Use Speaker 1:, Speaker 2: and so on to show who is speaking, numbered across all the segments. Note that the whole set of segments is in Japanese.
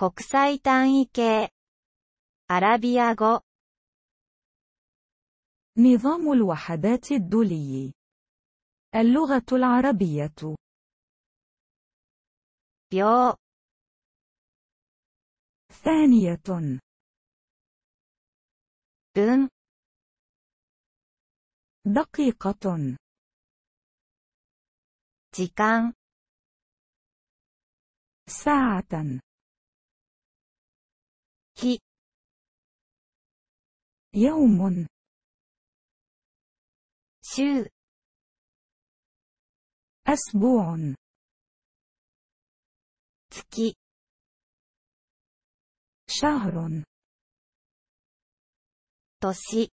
Speaker 1: 国際単位形アラビア語 نظام الوحدات الدولي اللغة العربية 秒 ثانية 分 دقيقة 時間 ساعة 日。要問。週。アスボーン。月。シャーロン。年。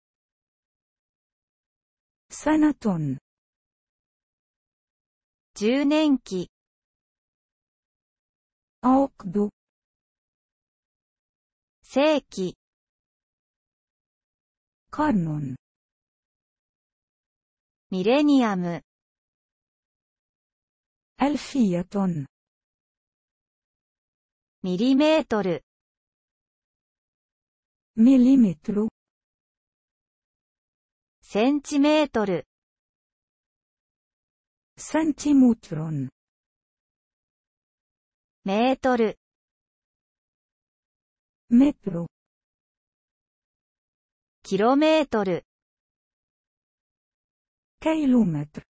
Speaker 1: サナト十年期。アークド正規。カノン。ミレニアム。アルフィアトン。ミリメートル。ミリメトル。センチメートル。センチモトロン。メートル。メトロ。キロメートル。キロメトル。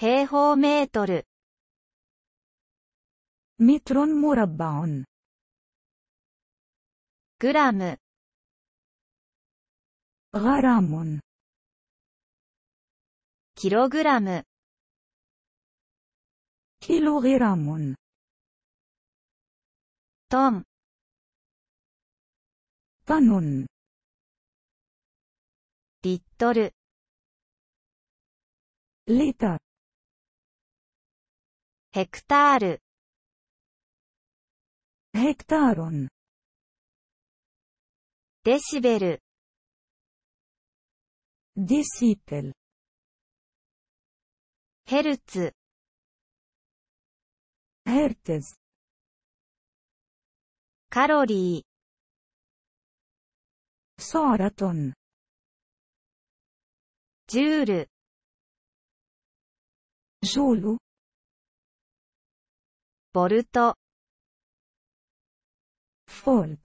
Speaker 1: 平方メートル。メトロンモラバオグラム。ガラモン。キログラム。キログラム。Tom. Galon. Little. Liter. h e c t a r e h e c t a r o n d e e c i b デシベル。デシベル。ヘルツ。ヘルツ。カロリー。سعرة ジュール。جول ボルト。فولت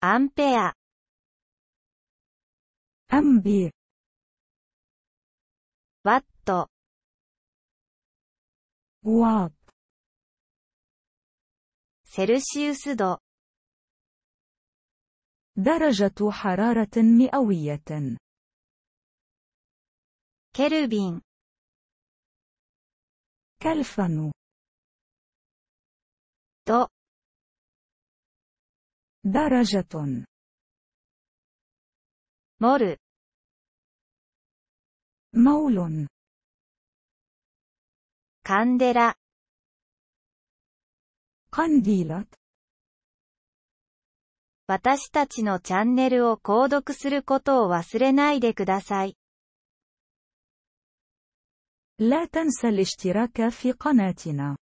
Speaker 1: アンペア。أ م ب ي ワット。ワットセルシウス度 درجة حرارة مئوية ケルビン كلفن 度 درجة モル مول カンデラ私たちのチャンネルを購読することを忘れないでください。لا تنسى الاشتراك في قناتنا.